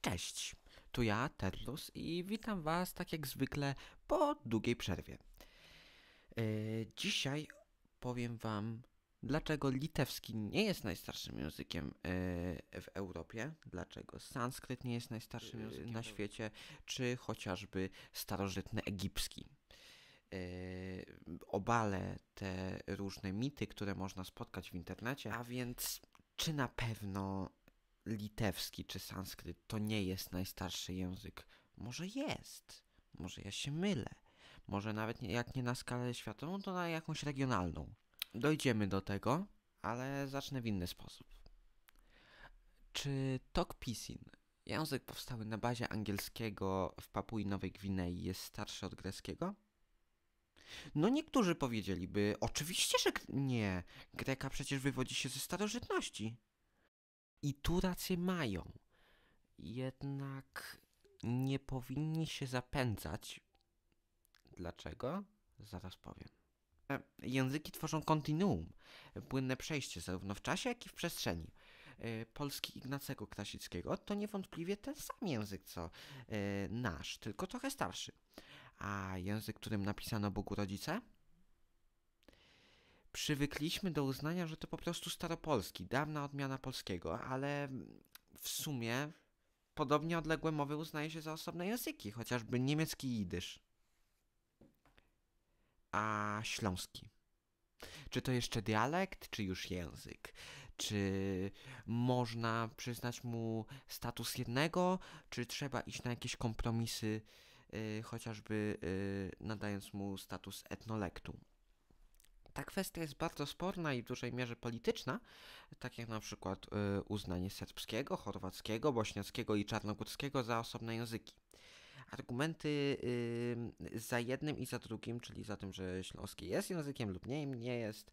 Cześć, tu ja, Terlus i witam Was tak jak zwykle po długiej przerwie. E, dzisiaj powiem Wam, dlaczego litewski nie jest najstarszym językiem e, w Europie, dlaczego sanskryt nie jest najstarszym e, językiem na świecie, czy chociażby starożytny egipski. Obale te różne mity, które można spotkać w internecie, a więc czy na pewno litewski czy sanskryt to nie jest najstarszy język. Może jest, może ja się mylę. Może nawet nie, jak nie na skalę światową, to na jakąś regionalną. Dojdziemy do tego, ale zacznę w inny sposób. Czy Tokpisin, język powstały na bazie angielskiego w Papui Nowej Gwinei, jest starszy od greckiego? No niektórzy powiedzieliby, oczywiście, że nie. Greka przecież wywodzi się ze starożytności. I tu rację mają. Jednak nie powinni się zapędzać. Dlaczego? Zaraz powiem. E, języki tworzą kontinuum, płynne przejście zarówno w czasie, jak i w przestrzeni. E, polski Ignacego Krasickiego to niewątpliwie ten sam język co e, nasz, tylko trochę starszy. A język, którym napisano Bogu Rodzice? przywykliśmy do uznania, że to po prostu staropolski, dawna odmiana polskiego, ale w sumie podobnie odległe mowy uznaje się za osobne języki, chociażby niemiecki i jidysz. A śląski. Czy to jeszcze dialekt, czy już język? Czy można przyznać mu status jednego, czy trzeba iść na jakieś kompromisy, yy, chociażby yy, nadając mu status etnolektu? ta kwestia jest bardzo sporna i w dużej mierze polityczna, tak jak na przykład y, uznanie serbskiego, chorwackiego, bośniackiego i czarnogórskiego za osobne języki. Argumenty y, za jednym i za drugim, czyli za tym, że śląski jest językiem lub nie, nie jest,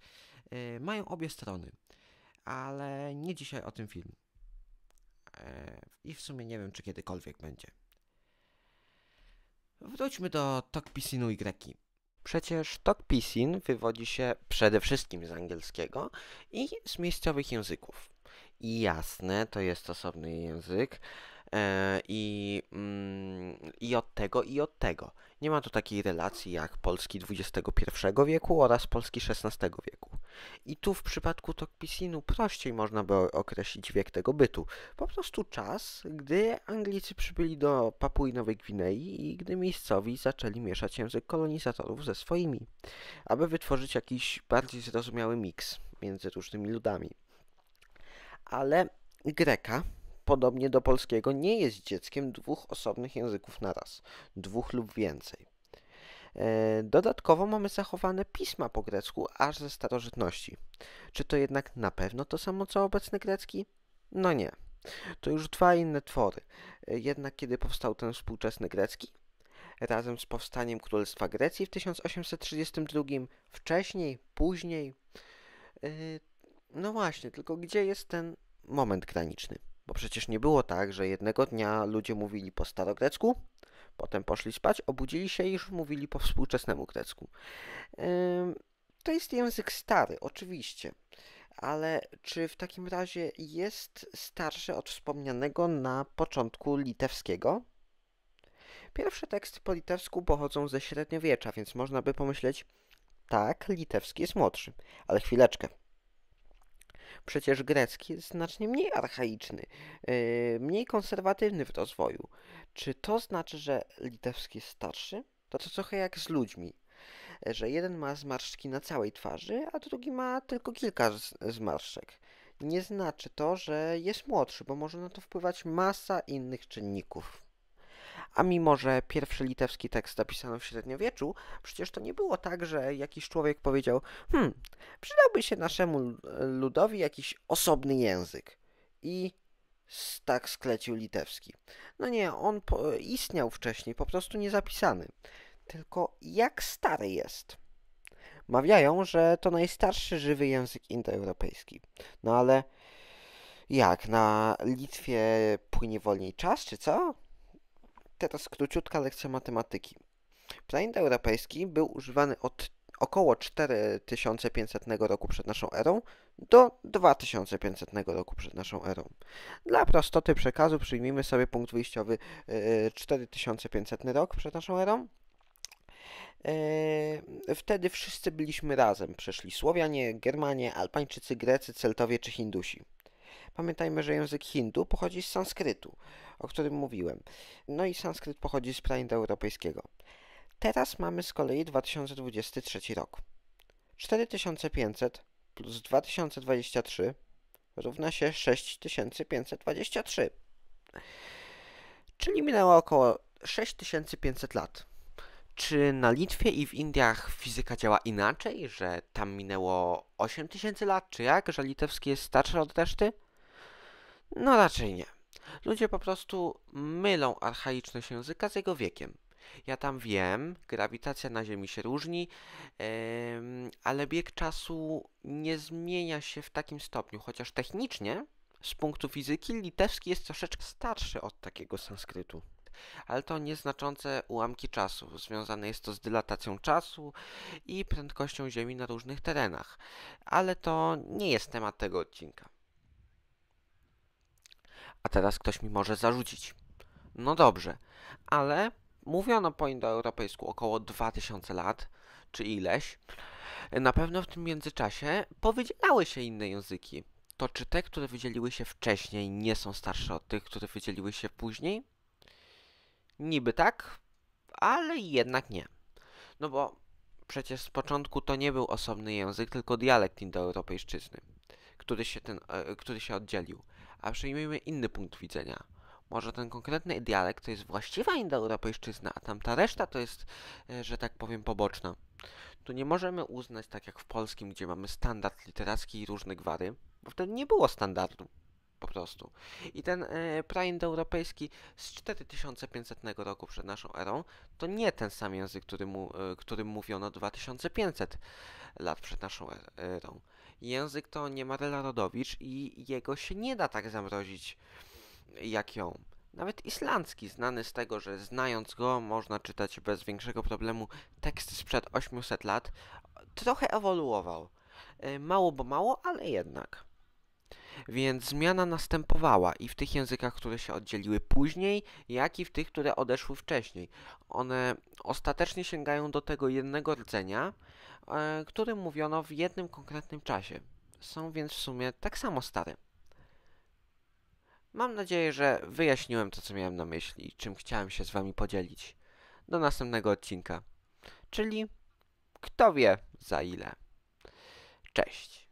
y, mają obie strony. Ale nie dzisiaj o tym film. I w sumie nie wiem, czy kiedykolwiek będzie. Wróćmy do Pisinu i Greki. Przecież tok pisin wywodzi się przede wszystkim z angielskiego i z miejscowych języków. I jasne, to jest osobny język. E, I, mm, I od tego, i od tego. Nie ma tu takiej relacji jak Polski XXI wieku oraz Polski XVI wieku. I tu w przypadku tokpisinu prościej można by określić wiek tego bytu. Po prostu czas, gdy Anglicy przybyli do Papui Nowej Gwinei i gdy miejscowi zaczęli mieszać język kolonizatorów ze swoimi, aby wytworzyć jakiś bardziej zrozumiały miks między różnymi ludami. Ale Greka podobnie do polskiego, nie jest dzieckiem dwóch osobnych języków naraz, dwóch lub więcej. E, dodatkowo mamy zachowane pisma po grecku aż ze starożytności. Czy to jednak na pewno to samo co obecny grecki? No nie. To już dwa inne twory. E, jednak kiedy powstał ten współczesny grecki? Razem z powstaniem Królestwa Grecji w 1832, wcześniej, później. E, no właśnie, tylko gdzie jest ten moment graniczny? Bo przecież nie było tak, że jednego dnia ludzie mówili po starogrecku, Potem poszli spać, obudzili się i już mówili po współczesnemu grecku. To jest język stary, oczywiście, ale czy w takim razie jest starszy od wspomnianego na początku litewskiego? Pierwsze teksty po litewsku pochodzą ze średniowiecza, więc można by pomyśleć, tak, litewski jest młodszy. Ale chwileczkę, Przecież grecki jest znacznie mniej archaiczny, y, mniej konserwatywny w rozwoju. Czy to znaczy, że litewski jest starszy? To, to trochę jak z ludźmi, że jeden ma zmarszczki na całej twarzy, a drugi ma tylko kilka zmarszczek. Nie znaczy to, że jest młodszy, bo może na to wpływać masa innych czynników. A mimo, że pierwszy litewski tekst zapisano w średniowieczu, przecież to nie było tak, że jakiś człowiek powiedział: Hmm, przydałby się naszemu ludowi jakiś osobny język. I tak sklecił litewski. No nie, on istniał wcześniej, po prostu niezapisany. Tylko jak stary jest? Mawiają, że to najstarszy żywy język indoeuropejski. No ale jak, na Litwie płynie wolniej czas, czy co? Teraz króciutka lekcja matematyki. Planet europejski był używany od około 4500 roku przed naszą erą do 2500 roku przed naszą erą. Dla prostoty przekazu przyjmijmy sobie punkt wyjściowy 4500 e, rok przed naszą erą. E, wtedy wszyscy byliśmy razem. Przeszli Słowianie, Germanie, Albańczycy, Grecy, Celtowie czy Hindusi. Pamiętajmy, że język hindu pochodzi z sanskrytu, o którym mówiłem. No i sanskryt pochodzi z europejskiego. Teraz mamy z kolei 2023 rok. 4500 plus 2023 równa się 6523. Czyli minęło około 6500 lat. Czy na Litwie i w Indiach fizyka działa inaczej, że tam minęło 8000 lat, czy jak, że litewski jest starszy od reszty? No raczej nie. Ludzie po prostu mylą archaiczność języka z jego wiekiem. Ja tam wiem, grawitacja na Ziemi się różni, yy, ale bieg czasu nie zmienia się w takim stopniu, chociaż technicznie, z punktu fizyki, litewski jest troszeczkę starszy od takiego sanskrytu. Ale to nieznaczące ułamki czasu. Związane jest to z dylatacją czasu i prędkością Ziemi na różnych terenach. Ale to nie jest temat tego odcinka. A teraz ktoś mi może zarzucić. No dobrze, ale mówiono po indoeuropejsku około 2000 lat, czy ileś. Na pewno w tym międzyczasie powiedziały się inne języki. To czy te, które wydzieliły się wcześniej, nie są starsze od tych, które wydzieliły się później? Niby tak, ale jednak nie. No bo przecież z początku to nie był osobny język, tylko dialekt indoeuropejszczyzny który się, ten, e, który się oddzielił. A przyjmijmy inny punkt widzenia. Może ten konkretny dialekt to jest właściwa indoeuropejszczyzna, a tamta reszta to jest, e, że tak powiem, poboczna. Tu nie możemy uznać, tak jak w polskim, gdzie mamy standard literacki i różne gwary, bo wtedy nie było standardu po prostu. I ten e, praindoeuropejski z 4500 roku przed naszą erą to nie ten sam język, e, którym mówiono 2500 lat przed naszą er-, erą. Język to niemal rodowicz i jego się nie da tak zamrozić jak ją. Nawet islandzki, znany z tego, że znając go można czytać bez większego problemu tekst sprzed 800 lat, trochę ewoluował. E, mało bo mało, ale jednak. Więc zmiana następowała i w tych językach, które się oddzieliły później, jak i w tych, które odeszły wcześniej. One ostatecznie sięgają do tego jednego rdzenia, E, którym mówiono w jednym konkretnym czasie. Są więc w sumie tak samo stare. Mam nadzieję, że wyjaśniłem to, co miałem na myśli, i czym chciałem się z Wami podzielić. Do następnego odcinka. Czyli kto wie za ile. Cześć.